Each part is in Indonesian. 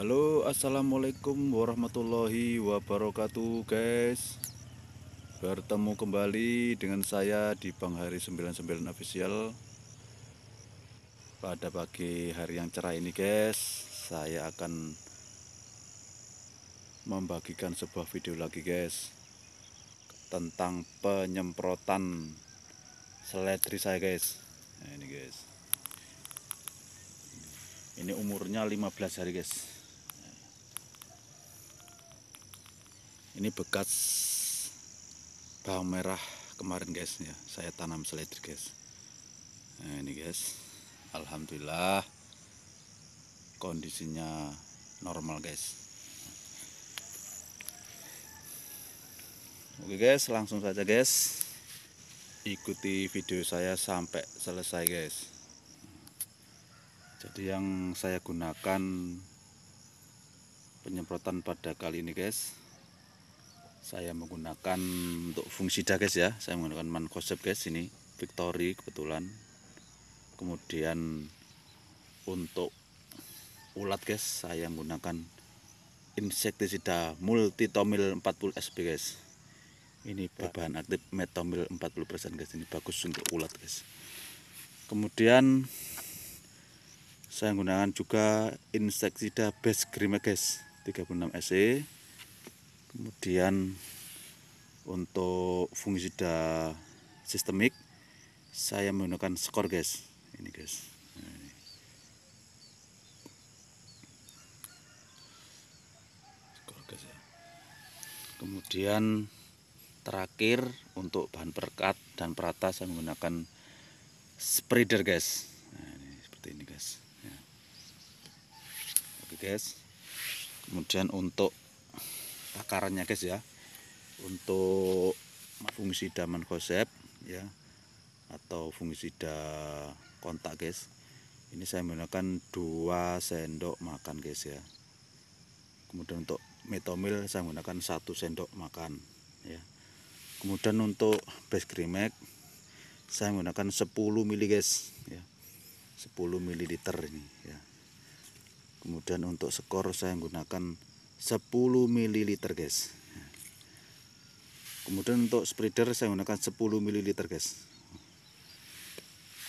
Halo assalamualaikum warahmatullahi wabarakatuh guys Bertemu kembali dengan saya di Bang Hari 99 Official Pada pagi hari yang cerah ini guys Saya akan membagikan sebuah video lagi guys Tentang penyemprotan seledri saya guys nah, Ini guys Ini umurnya 15 hari guys ini bekas bawang merah kemarin guys ya saya tanam seledri guys nah ini guys Alhamdulillah kondisinya normal guys Oke guys langsung saja guys ikuti video saya sampai selesai guys jadi yang saya gunakan penyemprotan pada kali ini guys saya menggunakan untuk fungsi guys ya saya menggunakan man konsep guys ini victory kebetulan kemudian untuk ulat guys saya menggunakan insektisida multitomil 40 sp guys ini bahan aktif metomil 40% guys ini bagus untuk ulat guys kemudian saya menggunakan juga insektisida base grime guys 36 SE kemudian untuk fungisida sistemik saya menggunakan skor guys ini guys ya. kemudian terakhir untuk bahan perkat dan perata saya menggunakan spreader guys nah, ini seperti ini guys ya. oke guys kemudian untuk takarannya guys ya untuk fungsi fungisida mankosep ya atau fungsi da kontak guys ini saya menggunakan dua sendok makan guys ya kemudian untuk metomil saya menggunakan satu sendok makan ya kemudian untuk base krimek saya menggunakan 10 mili guys ya 10 ml ini ya kemudian untuk skor saya menggunakan 10 ml guys kemudian untuk spreader saya gunakan 10 ml guys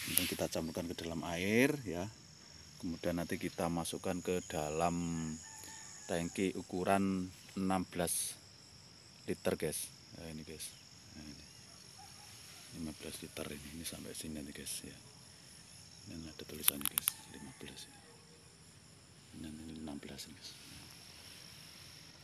kemudian kita campurkan ke dalam air ya kemudian nanti kita masukkan ke dalam tangki ukuran 16 liter guys nah, ini guys nah, ini. 15 liter ini ini sampai sini nanti guys ya ini ada tulisan guys 15 ini, ini 16 guys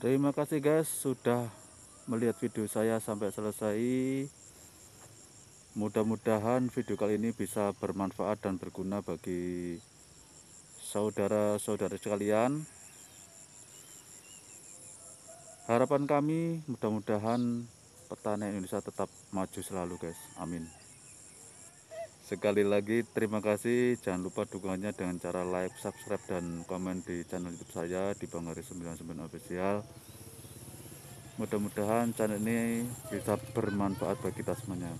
Terima kasih guys sudah melihat video saya sampai selesai. Mudah-mudahan video kali ini bisa bermanfaat dan berguna bagi saudara saudara sekalian. Harapan kami mudah-mudahan petani Indonesia tetap maju selalu guys. Amin. Sekali lagi terima kasih. Jangan lupa dukungannya dengan cara like, subscribe dan komen di channel YouTube saya di bangari 99 Official. Mudah-mudahan channel ini bisa bermanfaat bagi kita semuanya.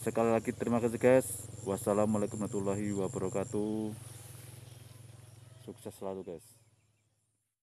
Sekali lagi terima kasih guys. Wassalamualaikum warahmatullahi wabarakatuh. Sukses selalu guys.